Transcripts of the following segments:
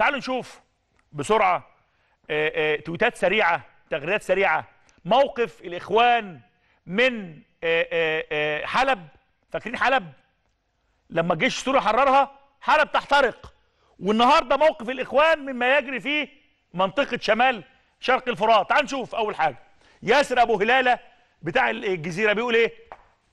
تعالوا نشوف بسرعه آه، آه، تويتات سريعه تغريدات سريعه موقف الاخوان من آه، حلب فاكرين حلب لما الجيش السوري حررها حلب تحترق والنهارده موقف الاخوان مما يجري في منطقه شمال شرق الفرات تعال نشوف اول حاجه ياسر ابو هلاله بتاع الجزيره بيقول ايه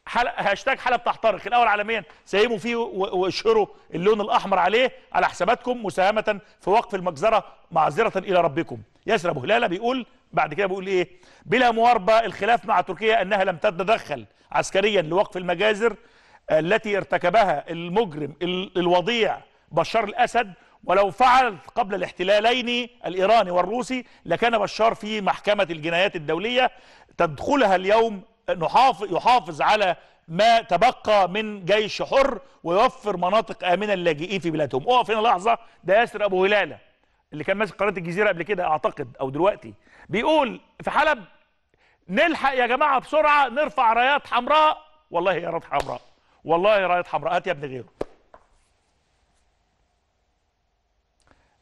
حلق هاشتاج حلب تحترق الاول عالميا سيبوا فيه واشهروا اللون الاحمر عليه على حساباتكم مساهمه في وقف المجزره معذره الى ربكم ياسر ابو هلاله بيقول بعد كده بيقول ايه بلا مواربه الخلاف مع تركيا انها لم تتدخل عسكريا لوقف المجازر التي ارتكبها المجرم الوضيع بشار الاسد ولو فعل قبل الاحتلالين الايراني والروسي لكان بشار في محكمه الجنايات الدوليه تدخلها اليوم نحافظ يحافظ على ما تبقى من جيش حر ويوفر مناطق امنه للاجئين في بلادهم اقف هنا لحظه ده ياسر ابو هلاله اللي كان ماسك قناه الجزيره قبل كده اعتقد او دلوقتي بيقول في حلب نلحق يا جماعه بسرعه نرفع رايات حمراء والله يا رايات حمراء والله رايات حمراء هات يا ابن غيره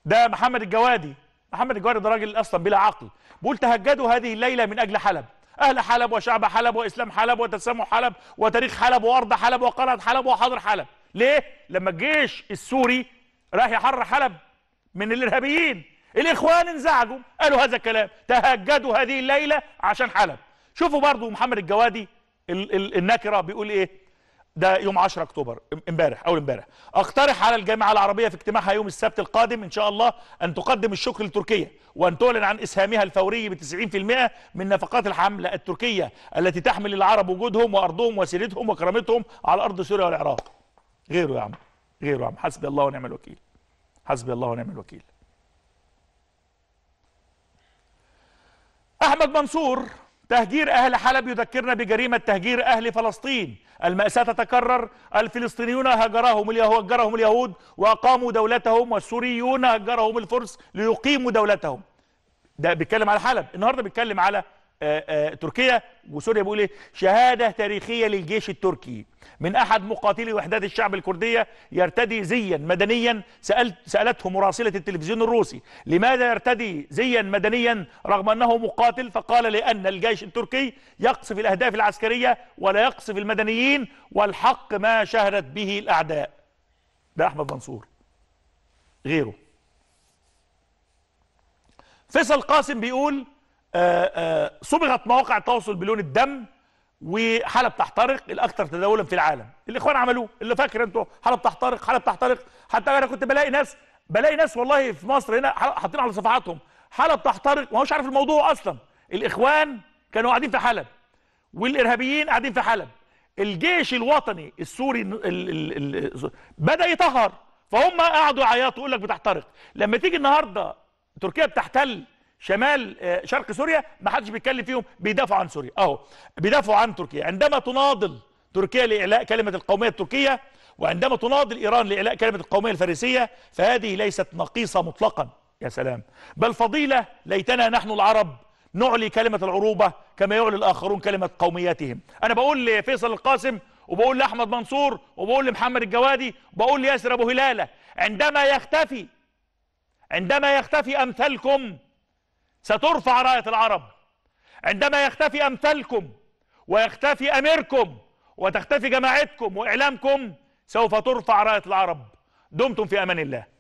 ده محمد الجوادي محمد الجوادي ده راجل اصلا بلا عقل بيقول تهجدوا هذه الليله من اجل حلب أهل حلب وشعب حلب وإسلام حلب وتسامح حلب وتاريخ حلب وأرض حلب وقلعة حلب وحاضر حلب ليه؟ لما الجيش السوري راح يحرر حلب من الإرهابيين الإخوان انزعجوا قالوا هذا الكلام تهجدوا هذه الليلة عشان حلب شوفوا برضو محمد الجوادي النكرة بيقول إيه ده يوم 10 اكتوبر امبارح اول امبارح اقترح على الجامعه العربيه في اجتماعها يوم السبت القادم ان شاء الله ان تقدم الشكر لتركيا وان تعلن عن اسهامها الفوري ب 90% من نفقات الحمله التركيه التي تحمل العرب وجودهم وارضهم وسيرتهم وكرامتهم على ارض سوريا والعراق غيره يا عم غيره يا عم حسبي الله ونعم الوكيل حسبي الله ونعم الوكيل احمد منصور تهجير أهل حلب يذكرنا بجريمة تهجير أهل فلسطين المأساة تتكرر الفلسطينيون هجرهم اليهود وأقاموا دولتهم والسوريون هجرهم الفرس ليقيموا دولتهم ده بيتكلم على حلب النهاردة بيتكلم على آه، آه، تركيا وسوريا بيقول ايه شهاده تاريخيه للجيش التركي من احد مقاتلي وحدات الشعب الكرديه يرتدي زيا مدنيا سألت سالته مراسله التلفزيون الروسي لماذا يرتدي زيا مدنيا رغم انه مقاتل فقال لان الجيش التركي يقصف الاهداف العسكريه ولا يقصف المدنيين والحق ما شهدت به الاعداء ده احمد منصور غيره فيصل قاسم بيقول آه، آه، صبغت مواقع التواصل بلون الدم وحاله بتحترق الاكثر تداولا في العالم الاخوان عملوه اللي فاكر انتوا حاله بتحترق حاله بتحترق حتى انا كنت بلاقي ناس بلاقي ناس والله في مصر هنا حاطين على صفحاتهم حاله بتحترق ما هوش عارف الموضوع اصلا الاخوان كانوا قاعدين في حلب والارهابيين قاعدين في حلب الجيش الوطني السوري الـ الـ الـ بدا يطهر فهم قعدوا يعيطوا يقول لك بتحترق لما تيجي النهارده تركيا بتحتل شمال آه، شرق سوريا ما حدش بيتكلم فيهم بيدافعوا عن سوريا اهو بيدافعوا عن تركيا عندما تناضل تركيا لاعلاء كلمه القوميه التركيه وعندما تناضل ايران لاعلاء كلمه القوميه الفارسيه فهذه ليست نقيصه مطلقا يا سلام بل فضيله ليتنا نحن العرب نعلي كلمه العروبه كما يعلي الاخرون كلمه قوميتهم انا بقول لفيصل القاسم وبقول لاحمد منصور وبقول لمحمد الجوادي وبقول لياسر ابو هلاله عندما يختفي عندما يختفي امثالكم سترفع راية العرب عندما يختفي أمثالكم ويختفي أميركم وتختفي جماعتكم وإعلامكم سوف ترفع راية العرب دمتم في أمان الله